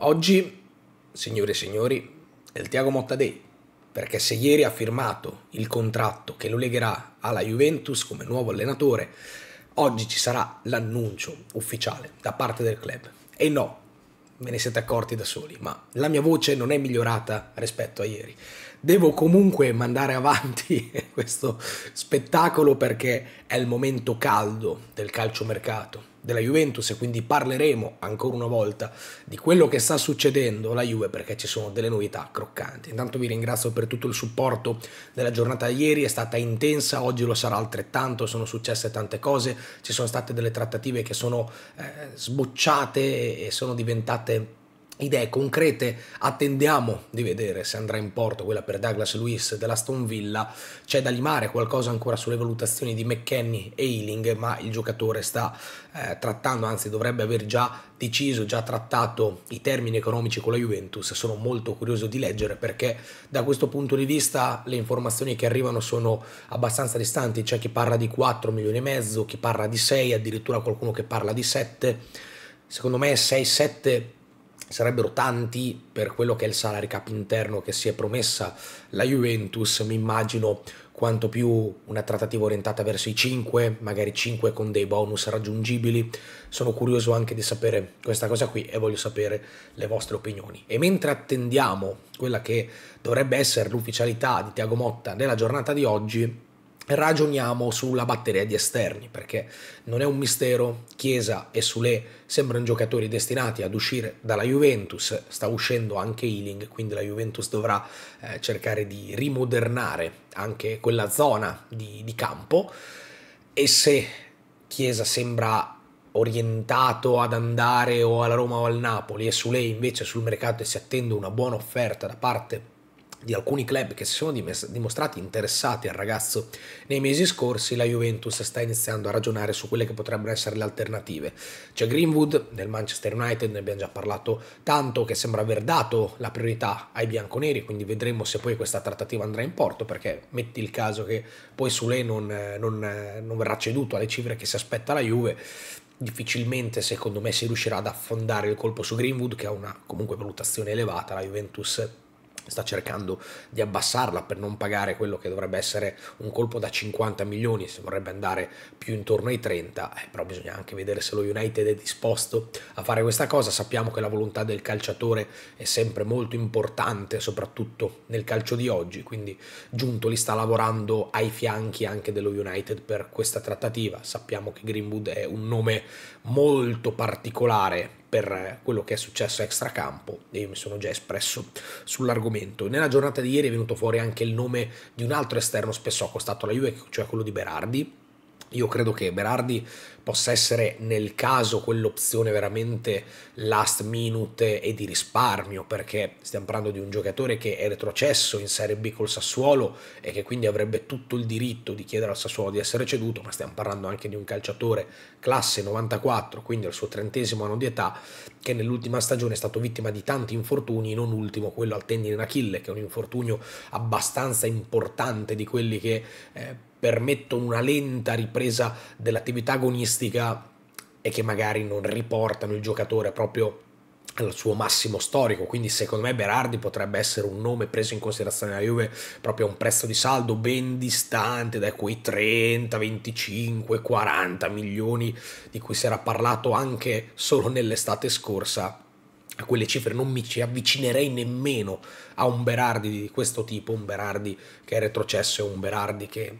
Oggi, signore e signori, è il Tiago Motta Day, perché se ieri ha firmato il contratto che lo legherà alla Juventus come nuovo allenatore, oggi ci sarà l'annuncio ufficiale da parte del club. E no, ve ne siete accorti da soli, ma la mia voce non è migliorata rispetto a ieri. Devo comunque mandare avanti questo spettacolo perché è il momento caldo del calciomercato della Juventus e quindi parleremo ancora una volta di quello che sta succedendo alla Juve perché ci sono delle novità croccanti. Intanto vi ringrazio per tutto il supporto della giornata di ieri, è stata intensa, oggi lo sarà altrettanto, sono successe tante cose, ci sono state delle trattative che sono eh, sbocciate e sono diventate idee concrete attendiamo di vedere se andrà in porto quella per Douglas Lewis della Stone Villa c'è da limare qualcosa ancora sulle valutazioni di McKenny e Ealing ma il giocatore sta eh, trattando anzi dovrebbe aver già deciso già trattato i termini economici con la Juventus sono molto curioso di leggere perché da questo punto di vista le informazioni che arrivano sono abbastanza distanti c'è chi parla di 4 milioni e mezzo chi parla di 6 addirittura qualcuno che parla di 7 secondo me 6-7 sarebbero tanti per quello che è il salary cap interno che si è promessa la Juventus, mi immagino quanto più una trattativa orientata verso i 5, magari 5 con dei bonus raggiungibili. Sono curioso anche di sapere questa cosa qui e voglio sapere le vostre opinioni. E mentre attendiamo quella che dovrebbe essere l'ufficialità di Tiago Motta nella giornata di oggi, ragioniamo sulla batteria di esterni, perché non è un mistero, Chiesa e Sule sembrano giocatori destinati ad uscire dalla Juventus, sta uscendo anche Ealing, quindi la Juventus dovrà eh, cercare di rimodernare anche quella zona di, di campo e se Chiesa sembra orientato ad andare o alla Roma o al Napoli e Sule invece sul mercato e si attende una buona offerta da parte di di alcuni club che si sono dimostrati interessati al ragazzo nei mesi scorsi, la Juventus sta iniziando a ragionare su quelle che potrebbero essere le alternative. C'è Greenwood nel Manchester United, ne abbiamo già parlato tanto, che sembra aver dato la priorità ai bianconeri, quindi vedremo se poi questa trattativa andrà in porto, perché metti il caso che poi Sule non, non, non verrà ceduto alle cifre che si aspetta la Juve, difficilmente secondo me si riuscirà ad affondare il colpo su Greenwood che ha una comunque valutazione elevata, la Juventus sta cercando di abbassarla per non pagare quello che dovrebbe essere un colpo da 50 milioni se vorrebbe andare più intorno ai 30 eh, però bisogna anche vedere se lo United è disposto a fare questa cosa sappiamo che la volontà del calciatore è sempre molto importante soprattutto nel calcio di oggi quindi Giuntoli sta lavorando ai fianchi anche dello United per questa trattativa sappiamo che Greenwood è un nome molto particolare per quello che è successo extracampo e io mi sono già espresso sull'argomento. Nella giornata di ieri è venuto fuori anche il nome di un altro esterno spesso accostato alla Juve, cioè quello di Berardi, io credo che Berardi possa essere nel caso quell'opzione veramente last minute e di risparmio, perché stiamo parlando di un giocatore che è retrocesso in Serie B col Sassuolo e che quindi avrebbe tutto il diritto di chiedere al Sassuolo di essere ceduto, ma stiamo parlando anche di un calciatore classe 94, quindi al suo trentesimo anno di età, che nell'ultima stagione è stato vittima di tanti infortuni, non ultimo quello al tendine in Achille, che è un infortunio abbastanza importante di quelli che... Eh, permettono una lenta ripresa dell'attività agonistica e che magari non riportano il giocatore proprio al suo massimo storico, quindi secondo me Berardi potrebbe essere un nome preso in considerazione da Juve proprio a un prezzo di saldo ben distante da quei 30, 25, 40 milioni di cui si era parlato anche solo nell'estate scorsa. A quelle cifre non mi ci avvicinerei nemmeno a un Berardi di questo tipo, un Berardi che è retrocesso e un Berardi che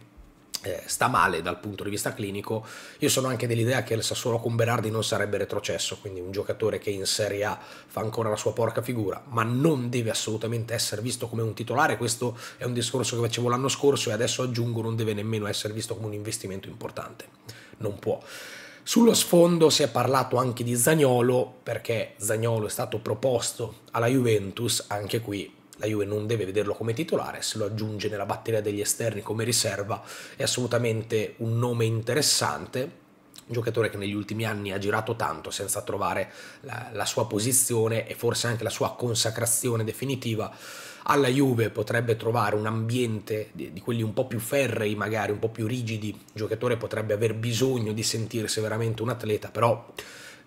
eh, sta male dal punto di vista clinico. Io sono anche dell'idea che il Sassuolo con Berardi non sarebbe retrocesso, quindi un giocatore che in Serie A fa ancora la sua porca figura, ma non deve assolutamente essere visto come un titolare. Questo è un discorso che facevo l'anno scorso e adesso aggiungo non deve nemmeno essere visto come un investimento importante. Non può. Sullo sfondo si è parlato anche di Zagnolo, perché Zagnolo è stato proposto alla Juventus, anche qui la Juve non deve vederlo come titolare, se lo aggiunge nella batteria degli esterni come riserva è assolutamente un nome interessante un giocatore che negli ultimi anni ha girato tanto senza trovare la, la, sua posizione e forse anche la sua consacrazione definitiva. Alla Juve potrebbe trovare un ambiente di, di quelli un po' più ferrei, magari un po' più rigidi. Il giocatore potrebbe aver bisogno di sentirsi veramente un atleta, però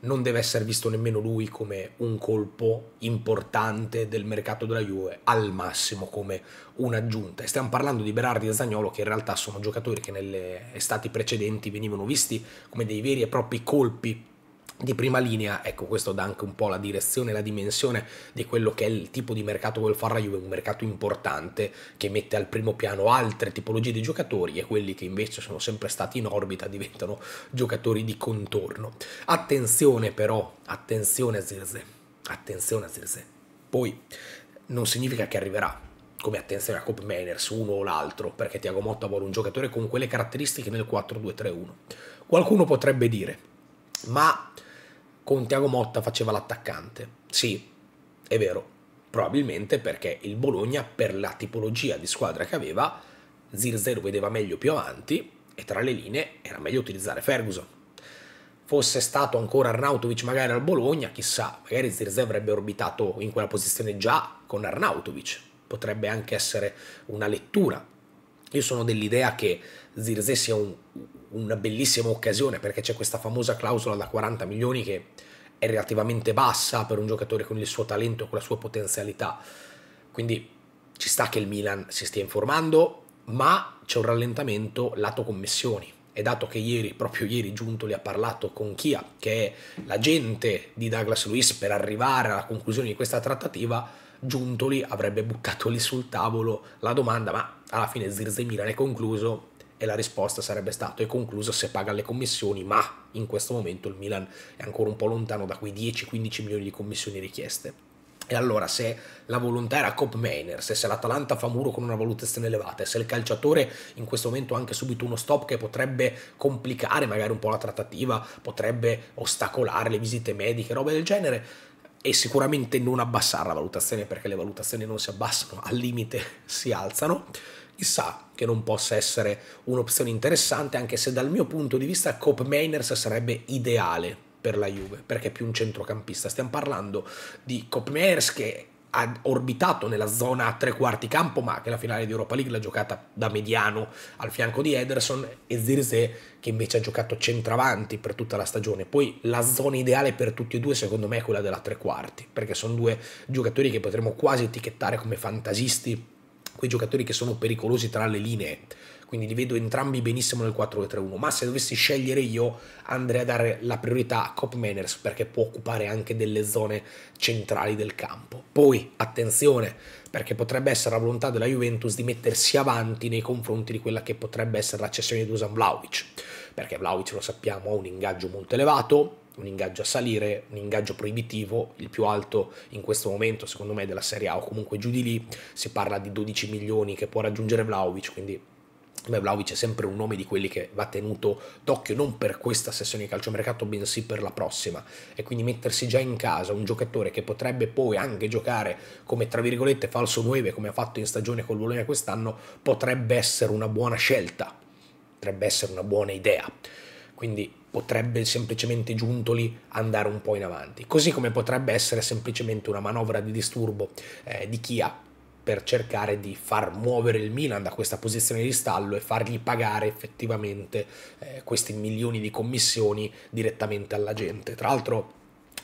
non deve essere visto nemmeno lui come un colpo importante del mercato della Juve, al massimo come un'aggiunta. E stiamo parlando di Berardi e Zagnolo che in realtà sono giocatori che nelle estati precedenti venivano visti come dei veri e propri colpi di prima linea, ecco questo dà anche un po' la direzione, la dimensione di quello che è il tipo di mercato che vuole fare la Juve, un mercato importante che mette al primo piano altre tipologie di giocatori e quelli che invece sono sempre stati in orbita diventano giocatori di contorno. Attenzione però, attenzione a Zirze, attenzione a Zirze. Poi non significa che arriverà, come attenzione a Cop Mainers, uno o l'altro, perché Tiago Motta vuole un giocatore con quelle caratteristiche nel 4-2-3-1. Qualcuno potrebbe dire, ma con Tiago Motta faceva l'attaccante. Sì, è vero, probabilmente perché il Bologna, per la tipologia di squadra che aveva, Zirze lo vedeva meglio più avanti e tra le linee era meglio utilizzare Ferguson. Fosse stato ancora Arnautovic magari al Bologna, chissà, magari Zirze avrebbe orbitato in quella posizione già con Arnautovic. Potrebbe anche essere una lettura. Io sono dell'idea che Zirze sia un, una bellissima occasione perché c'è questa famosa clausola da 40 milioni che è relativamente bassa per un giocatore con il suo talento, con la sua potenzialità. Quindi ci sta che il Milan si stia informando, ma c'è un rallentamento lato commissioni. E dato che ieri, proprio ieri, Giuntoli ha parlato con Chia, che è l'agente di Douglas Luiz per arrivare alla conclusione di questa trattativa, Giuntoli avrebbe buttato lì sul tavolo la domanda, ma alla fine Zirze Milan è concluso, e la risposta sarebbe stata è conclusa se paga le commissioni, ma in questo momento il Milan è ancora un po' lontano da quei 10-15 milioni di commissioni richieste. E allora se la volontà era Cop Mainer, se, l'Atalanta fa muro con una valutazione elevata, se il calciatore in questo momento ha anche subito uno stop che potrebbe complicare magari un po' la trattativa, potrebbe ostacolare le visite mediche, roba del genere, e sicuramente non abbassare la valutazione perché le valutazioni non si abbassano, al limite si alzano sa che non possa essere un'opzione interessante, anche se dal mio punto di vista Cope Mainers sarebbe ideale per la Juve, perché è più un centrocampista. Stiamo parlando di Cope Mainers che ha orbitato nella zona a tre quarti campo, ma che la finale di Europa League l'ha giocata da mediano al fianco di Ederson e Zirze che invece ha giocato centravanti per tutta la stagione. Poi la zona ideale per tutti e due secondo me è quella della tre quarti, perché sono due giocatori che potremmo quasi etichettare come fantasisti quei giocatori che sono pericolosi tra le linee, quindi li vedo entrambi benissimo nel 4-3-1, ma se dovessi scegliere io andrei a dare la priorità a Cop Manners perché può occupare anche delle zone centrali del campo. Poi, attenzione, perché potrebbe essere la volontà della Juventus di mettersi avanti nei confronti di quella che potrebbe essere la cessione di Dusan Vlaovic, perché Vlaovic lo sappiamo ha un ingaggio molto elevato, un ingaggio a salire, un ingaggio proibitivo, il più alto in questo momento secondo me della Serie A o comunque giù di lì, si parla di 12 milioni che può raggiungere Vlaovic, quindi Beh, Vlaovic è sempre un nome di quelli che va tenuto d'occhio non per questa sessione di calciomercato, bensì per la prossima. E quindi mettersi già in casa un giocatore che potrebbe poi anche giocare come tra virgolette falso 9, come ha fatto in stagione col Bologna quest'anno, potrebbe essere una buona scelta, potrebbe essere una buona idea quindi potrebbe semplicemente Giuntoli andare un po' in avanti, così come potrebbe essere semplicemente una manovra di disturbo eh, di Kia per cercare di far muovere il Milan da questa posizione di stallo e fargli pagare effettivamente eh, questi milioni di commissioni direttamente alla gente. Tra l'altro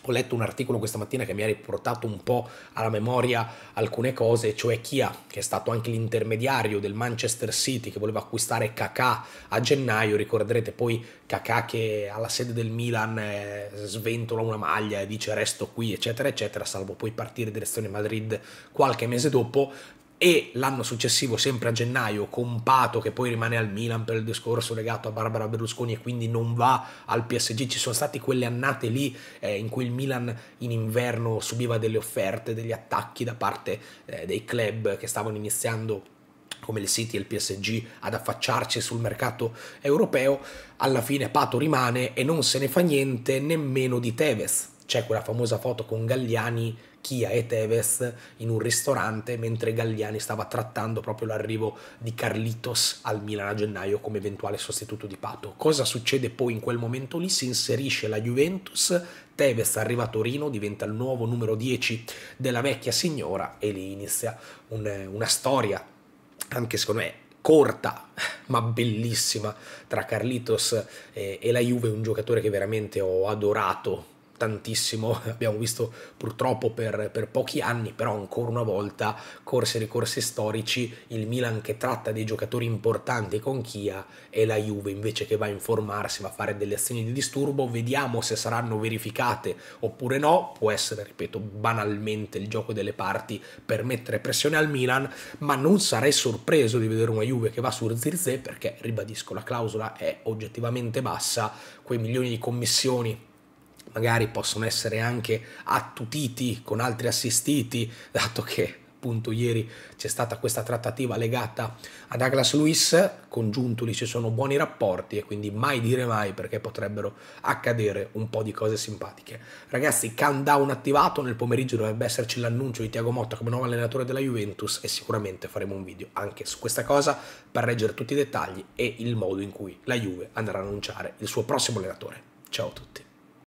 ho letto un articolo questa mattina che mi ha riportato un po' alla memoria alcune cose, cioè Chia, che è stato anche l'intermediario del Manchester City che voleva acquistare Kakà a gennaio, ricorderete poi Kakà che alla sede del Milan eh, sventola una maglia e dice resto qui, eccetera, eccetera, salvo poi partire direzione Madrid qualche mese dopo, e l'anno successivo, sempre a gennaio, con Pato che poi rimane al Milan per il discorso legato a Barbara Berlusconi e quindi non va al PSG, ci sono state quelle annate lì eh, in cui il Milan in inverno subiva delle offerte, degli attacchi da parte eh, dei club che stavano iniziando come il City e il PSG ad affacciarci sul mercato europeo, alla fine Pato rimane e non se ne fa niente nemmeno di Tevez. C'è quella famosa foto con Galliani Chia e Tevez in un ristorante mentre Galliani stava trattando proprio l'arrivo di Carlitos al Milan a gennaio come eventuale sostituto di Pato. Cosa succede poi in quel momento lì? Si inserisce la Juventus, Tevez arriva a Torino, diventa il nuovo numero 10 della vecchia signora e lì inizia un, una storia anche secondo me corta ma bellissima tra Carlitos e, e la Juve, un giocatore che veramente ho adorato tantissimo, abbiamo visto purtroppo per, per, pochi anni, però ancora una volta corse e ricorsi storici, il Milan che tratta dei giocatori importanti con Chia e la Juve invece che va a informarsi, va a fare delle azioni di disturbo, vediamo se saranno verificate oppure no, può essere, ripeto, banalmente il gioco delle parti per mettere pressione al Milan, ma non sarei sorpreso di vedere una Juve che va su Zirze perché, ribadisco, la clausola è oggettivamente bassa, quei milioni di commissioni magari possono essere anche attutiti con altri assistiti, dato che appunto ieri c'è stata questa trattativa legata a Douglas Lewis, con ci sono buoni rapporti e quindi mai dire mai perché potrebbero accadere un po' di cose simpatiche. Ragazzi, countdown attivato, nel pomeriggio dovrebbe esserci l'annuncio di Tiago Motta come nuovo allenatore della Juventus e sicuramente faremo un video anche su questa cosa per leggere tutti i dettagli e il modo in cui la Juve andrà ad annunciare il suo prossimo allenatore. Ciao a tutti.